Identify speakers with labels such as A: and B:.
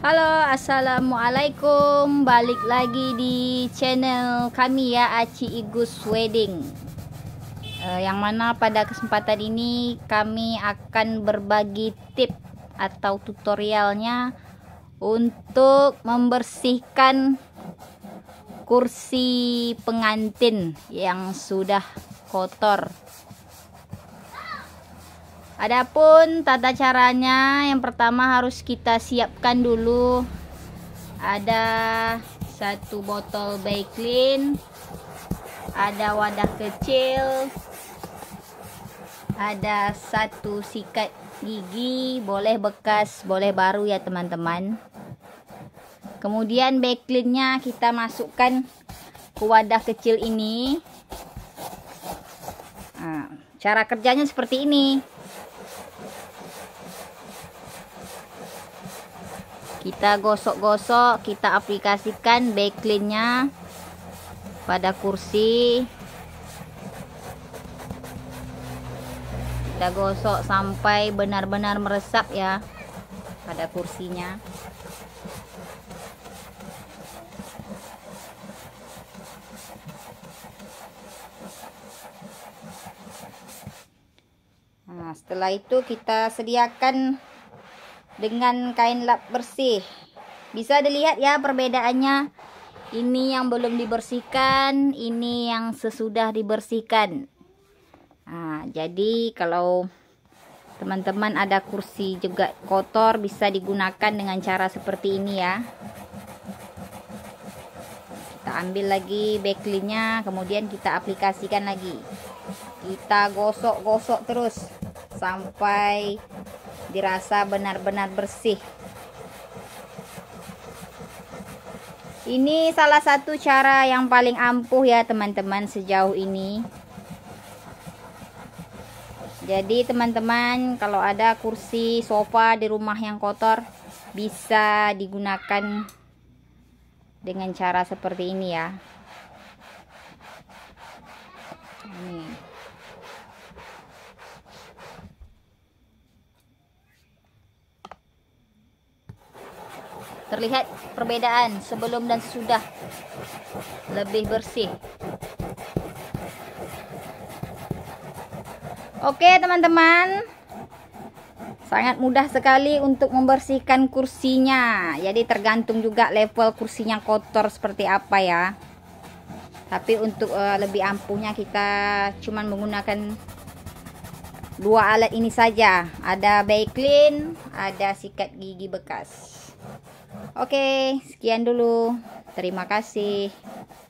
A: Halo, assalamualaikum. Balik lagi di channel kami ya, Aci Igus Wedding. uh, yang mana pada kesempatan ini kami akan berbagi tip atau tutorialnya untuk membersihkan kursi pengantin yang sudah kotor Adapun tata caranya yang pertama harus kita siapkan dulu ada satu botol Baiklin, ada wadah kecil, ada satu sikat gigi, boleh bekas, boleh baru ya teman-teman. Kemudian Baiklinnya kita masukkan ke wadah kecil ini. Nah, cara kerjanya seperti ini. kita gosok-gosok kita aplikasikan backlinknya pada kursi kita gosok sampai benar-benar meresap ya pada kursinya nah setelah itu kita sediakan dengan kain lap bersih bisa dilihat ya perbedaannya ini yang belum dibersihkan ini yang sesudah dibersihkan nah, jadi kalau teman-teman ada kursi juga kotor bisa digunakan dengan cara seperti ini ya kita ambil lagi backlinknya kemudian kita aplikasikan lagi kita gosok-gosok terus sampai dirasa benar-benar bersih ini salah satu cara yang paling ampuh ya teman-teman sejauh ini jadi teman-teman kalau ada kursi sofa di rumah yang kotor bisa digunakan dengan cara seperti ini ya ini Terlihat perbedaan sebelum dan sesudah. Lebih bersih. Oke teman-teman. Sangat mudah sekali untuk membersihkan kursinya. Jadi tergantung juga level kursinya kotor seperti apa ya. Tapi untuk uh, lebih ampuhnya kita cuman menggunakan dua alat ini saja ada Baiklin ada sikat gigi bekas oke sekian dulu terima kasih